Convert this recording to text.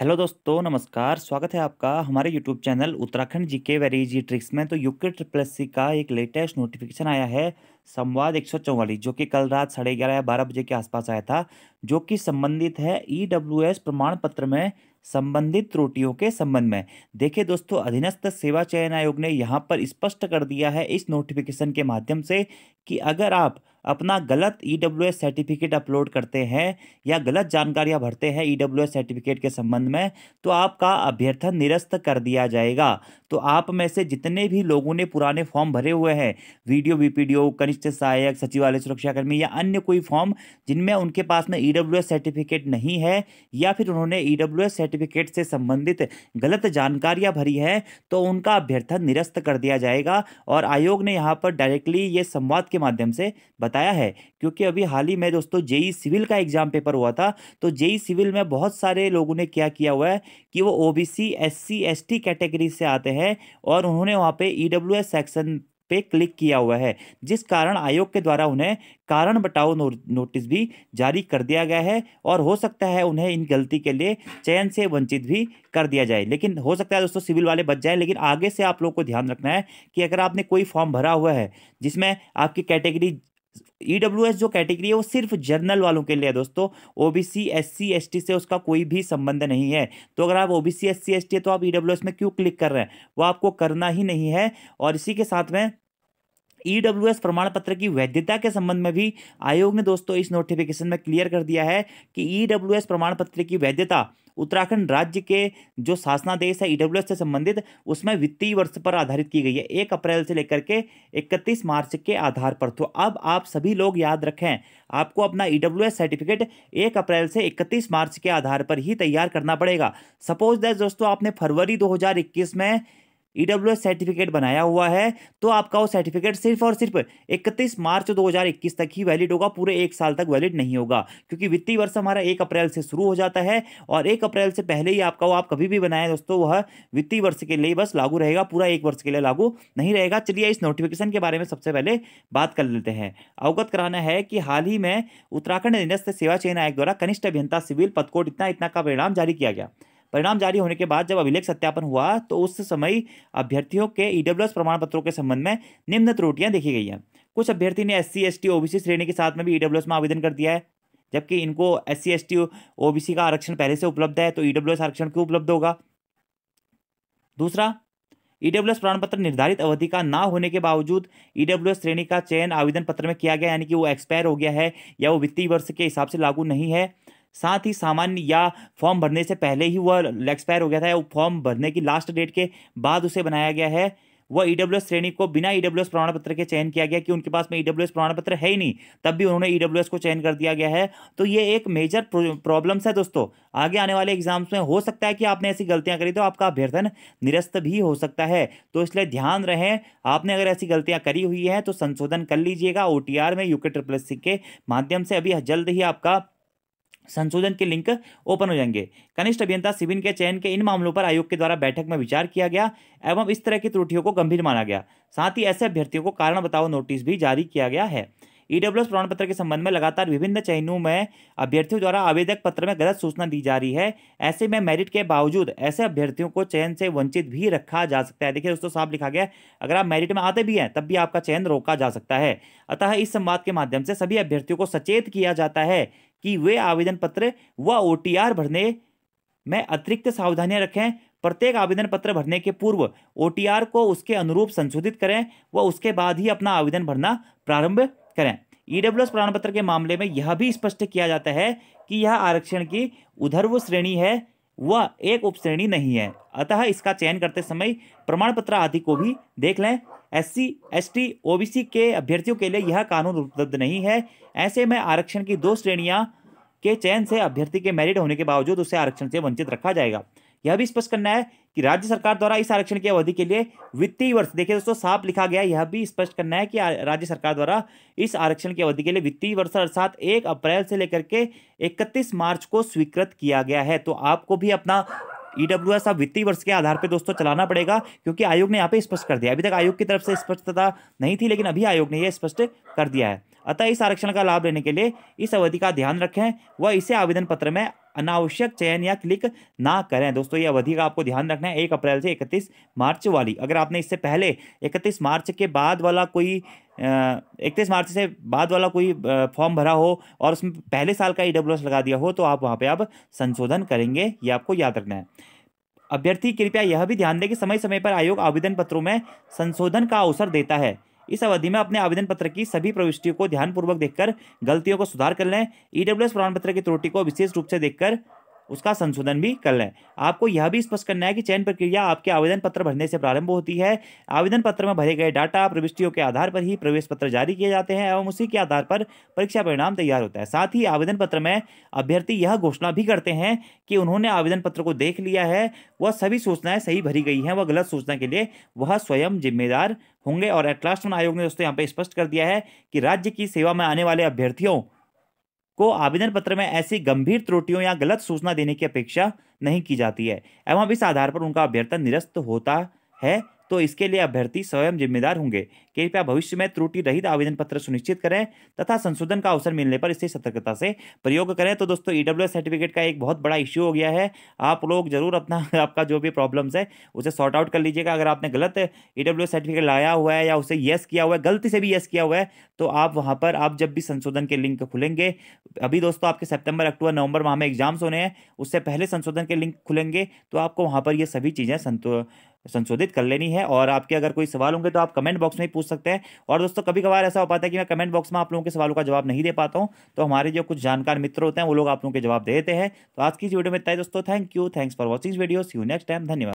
hello दोस्तों नमस्कार स्वागत है आपका हमारे यूट्यूब चैनल उत्तराखंड जी के वेरी इजी ट्रिक्स में तो यूके ट्रिपल सी का एक लेटेस्ट नोटिफिकेशन आया है संवाद एक जो कि कल रात साढ़े ग्यारह या बारह बजे के आसपास आया था जो कि संबंधित है ई e प्रमाण पत्र में संबंधित त्रुटियों के संबंध में देखिए दोस्तों अधीनस्थ सेवा चयन आयोग ने यहाँ पर स्पष्ट कर दिया है इस नोटिफिकेशन के माध्यम से कि अगर आप अपना गलत ई e सर्टिफिकेट अपलोड करते हैं या गलत जानकारियां भरते हैं ई e सर्टिफिकेट के संबंध में तो आपका अभ्यर्थन निरस्त कर दिया जाएगा तो आप में से जितने भी लोगों ने पुराने फॉर्म भरे हुए हैं वीडियो वीपीडीओ कनिष्ठ सहायक सचिवालय सुरक्षाकर्मी या अन्य कोई फॉर्म जिनमें उनके पास में ई e सर्टिफिकेट नहीं है या फिर उन्होंने ई e सर्टिफिकेट से संबंधित गलत जानकारियाँ भरी है तो उनका अभ्यर्थन निरस्त कर दिया जाएगा और आयोग ने यहाँ पर डायरेक्टली ये संवाद के माध्यम से बताया है क्योंकि अभी हाल ही में दोस्तों जेई सिविल का एग्जाम पेपर हुआ था तो जेई सिविल में बहुत सारे लोगों ने क्या किया हुआ है कि वो O B C S C S T category से आते हैं और उन्होंने वहाँ पे ई डब्ल्यू एस सेक्शन पे क्लिक किया हुआ है जिस कारण आयोग के द्वारा उन्हें कारण बटाओ नो, नोटिस भी जारी कर दिया गया है और हो सकता है उन्हें इन गलती के लिए चयन से वंचित भी कर दिया जाए लेकिन हो सकता है दोस्तों सिविल वाले बच जाए लेकिन आगे से आप लोगों को ध्यान रखना है कि अगर आपने कोई फॉर्म भरा हुआ है जिसमें आपकी कैटेगरी ई e जो कैटेगरी है वो सिर्फ जर्नल वालों के लिए है दोस्तों O B C S C S T से उसका कोई भी संबंध नहीं है तो अगर आप O B C S C S T है तो आप ई e में क्यों क्लिक कर रहे हैं वो आपको करना ही नहीं है और इसी के साथ में ईडब्ल्यू प्रमाण पत्र की वैधता के संबंध में भी आयोग ने दोस्तों इस नोटिफिकेशन में क्लियर कर दिया है कि ईडब्ल्यू प्रमाण पत्र की वैधता उत्तराखंड राज्य के जो शासनादेश है ईडब्ल्यू से संबंधित उसमें वित्तीय वर्ष पर आधारित की गई है एक अप्रैल से लेकर के इकतीस मार्च के आधार पर तो अब आप सभी लोग याद रखें आपको अपना ईडब्ल्यू सर्टिफिकेट एक अप्रैल से इकतीस मार्च के आधार पर ही तैयार करना पड़ेगा सपोज दैट दोस्तों आपने फरवरी दो में ई e सर्टिफिकेट बनाया हुआ है तो आपका वो सर्टिफिकेट सिर्फ और सिर्फ इकतीस मार्च 2021 तक ही वैलिड होगा पूरे एक साल तक वैलिड नहीं होगा क्योंकि वित्तीय वर्ष हमारा एक अप्रैल से शुरू हो जाता है और एक अप्रैल से पहले ही आपका वो आप कभी भी बनाए दोस्तों वह वित्तीय वर्ष के लिए बस लागू रहेगा पूरा एक वर्ष के लिए लागू नहीं रहेगा चलिए इस नोटिफिकेशन के बारे में सबसे पहले बात कर लेते हैं अवगत कराना है कि हाल ही में उत्तराखंड अधीनस्थ सेवा चयन आयोग द्वारा कनिष्ठ अभियंता सिविल पदकोट इतना इतना का परिणाम जारी किया गया परिणाम जारी होने के बाद जब अभिलेख सत्यापन हुआ तो उस समय अभ्यर्थियों के ईडब्ल्यूएस e प्रमाण पत्रों के संबंध में निम्न त्रुटियां देखी गई हैं कुछ अभ्यर्थी ने S C S T OBC श्रेणी के साथ में भी ईडब्ल्यूएस e में आवेदन कर दिया है जबकि इनको S C S T OBC का आरक्षण पहले से उपलब्ध है तो ईडब्ल्यूएस e आरक्षण क्यों उपलब्ध होगा दूसरा ईडब्ल्यूएस प्रमाण पत्र निर्धारित अवधि का ना होने के बावजूद ईडब्ल्यूएस श्रेणी का चयन आवेदन पत्र में किया गया यानी कि वो एक्सपायर हो गया है या वो वित्तीय वर्ष के हिसाब से लागू नहीं है साथ ही सामान्य या फॉर्म भरने से पहले ही वह एक्सपायर हो गया था या फॉर्म भरने की लास्ट डेट के बाद उसे बनाया गया है वह ईडब्ल्यूएस e श्रेणी को बिना ई e डब्ल्यू प्रमाण पत्र के चयन किया गया कि उनके पास में ई e डब्ल्यू प्रमाण पत्र है ही नहीं तब भी उन्होंने ईडब्ल्यूएस को चयन कर दिया गया है तो ये एक मेजर प्रॉब्लम्स है दोस्तों आगे आने वाले एग्जाम्स में हो सकता है कि आपने ऐसी गलतियां करी तो आपका अभ्यर्थन निरस्त भी हो सकता है तो इसलिए ध्यान रहें आपने अगर ऐसी गलतियाँ करी हुई हैं तो संशोधन कर लीजिएगा ओ में यूके ट्रिपल के माध्यम से अभी जल्द ही आपका संशोधन के लिंक ओपन हो जाएंगे कनिष्ठ अभियंता सिविन के चयन के इन मामलों पर आयोग के द्वारा बैठक में विचार किया गया एवं इस तरह की त्रुटियों को गंभीर माना गया साथ ही ऐसे अभ्यर्थियों को कारण बताओ नोटिस भी जारी किया गया है ईडब्ल्यूएस e प्रमाण पत्र के संबंध में लगातार विभिन्न चयनों में अभ्यर्थियों द्वारा आवेदक पत्र में गलत सूचना दी जा रही है ऐसे में मेरिट के बावजूद ऐसे अभ्यर्थियों को चयन से वंचित भी रखा जा सकता है देखिए दोस्तों साफ लिखा गया अगर आप मेरिट में आते भी हैं तब भी आपका चयन रोका जा सकता है अतः इस संवाद के माध्यम से सभी अभ्यर्थियों को सचेत किया जाता है कि वे आवेदन पत्र व ओ भरने में अतिरिक्त सावधानियां रखें प्रत्येक आवेदन पत्र भरने के पूर्व ओ को उसके अनुरूप संशोधित करें व उसके बाद ही अपना आवेदन भरना प्रारंभ करें एस e प्रमाण पत्र के मामले में यह भी स्पष्ट किया जाता है कि यह आरक्षण की उधर्व श्रेणी है वह एक उपश्रेणी नहीं है अतः इसका चयन करते समय प्रमाण पत्र आदि को भी देख लें एससी, एसटी, ओबीसी के अभ्यर्थियों के लिए यह कानून उपलब्ध नहीं है ऐसे में आरक्षण की दो श्रेणियां के चयन से अभ्यर्थी के मेरिट होने के बावजूद उसे आरक्षण से वंचित रखा जाएगा यह भी स्पष्ट करना है कि राज्य सरकार द्वारा इस आरक्षण की अवधि के लिए वित्तीय वर्ष देखिए दोस्तों साफ लिखा गया यह भी स्पष्ट करना है कि राज्य सरकार द्वारा इस आरक्षण की अवधि के लिए वित्तीय वर्ष अर्थात एक अप्रैल से लेकर के इकतीस मार्च को स्वीकृत किया गया है तो आपको भी अपना ईडब्ल्यू एस अब वित्तीय वर्ष के आधार पर दोस्तों चलाना पड़ेगा क्योंकि आयोग ने यहाँ पे स्पष्ट कर दिया अभी तक आयोग की तरफ से स्पष्टता नहीं थी लेकिन अभी आयोग ने यह स्पष्ट कर दिया है अतः इस आरक्षण का लाभ लेने के लिए इस अवधि का ध्यान रखें व इसे आवेदन पत्र में अनावश्यक चयन या क्लिक ना करें दोस्तों ये अवधि का आपको ध्यान रखना है एक अप्रैल से इकतीस मार्च वाली अगर आपने इससे पहले इकतीस मार्च के बाद वाला कोई इकतीस मार्च से बाद वाला कोई फॉर्म भरा हो और उसमें पहले साल का ई e लगा दिया हो तो आप वहाँ पर आप संशोधन करेंगे ये आपको याद रखना है अभ्यर्थी कृपया यह भी ध्यान दें कि समय समय पर आयोग आवेदन पत्रों में संशोधन का अवसर देता है इस अवधि में अपने आवेदन पत्र की सभी प्रविष्टियों को ध्यानपूर्वक देखकर गलतियों को सुधार कर लें ईडब्ल्यूएस e प्रमाण पत्र की त्रुटि को विशेष रूप से देखकर उसका संशोधन भी कर लें आपको यह भी स्पष्ट करना है कि चयन प्रक्रिया आपके आवेदन पत्र भरने से प्रारंभ होती है आवेदन पत्र में भरे गए डाटा प्रविष्टियों के आधार पर ही प्रवेश पत्र जारी किए जाते हैं एवं उसी के आधार पर परीक्षा परिणाम तैयार होता है साथ ही आवेदन पत्र में अभ्यर्थी यह घोषणा भी करते हैं कि उन्होंने आवेदन पत्र को देख लिया है वह सभी सूचनाएं सही भरी गई हैं वह गलत सूचना के लिए वह स्वयं जिम्मेदार होंगे और एटलास्टमन आयोग ने दोस्तों यहाँ पर स्पष्ट कर दिया है कि राज्य की सेवा में आने वाले अभ्यर्थियों को आवेदन पत्र में ऐसी गंभीर त्रुटियों या गलत सूचना देने की अपेक्षा नहीं की जाती है एवं इस आधार पर उनका अभ्यर्थन निरस्त होता है तो इसके लिए अभ्यर्थी स्वयं जिम्मेदार होंगे कृपया भविष्य में त्रुटि रहित आवेदन पत्र सुनिश्चित करें तथा संशोधन का अवसर मिलने पर इसे सतर्कता से प्रयोग करें तो दोस्तों ई e सर्टिफिकेट का एक बहुत बड़ा इश्यू हो गया है आप लोग जरूर अपना आपका जो भी प्रॉब्लम्स है उसे सॉर्ट आउट कर लीजिएगा अगर आपने गलत ई e सर्टिफिकेट लाया हुआ है या उसे येस किया हुआ है गलती से भी येस किया हुआ है तो आप वहाँ पर आप जब भी संशोधन के लिंक खुलेंगे अभी दोस्तों आपके सेप्टेम्बर अक्टूबर नवंबर माह में एग्जाम्स होने हैं उससे पहले संशोधन के लिंक खुलेंगे तो आपको वहाँ पर ये सभी चीज़ें संतो संशोधित कर लेनी है और आपके अगर कोई सवाल होंगे तो आप कमेंट बॉक्स में ही पूछ सकते हैं और दोस्तों कभी कभार ऐसा हो पाता है कि मैं कमेंट बॉक्स में आप लोगों के सवालों का जवाब नहीं दे पाता हूँ तो हमारे जो कुछ जानकार मित्र होते हैं वो लोग आप लोगों के जवाब देते हैं तो आज की इस वीडियो में इतना है दोस्तों thank you thanks for watching video see you next time धन्यवाद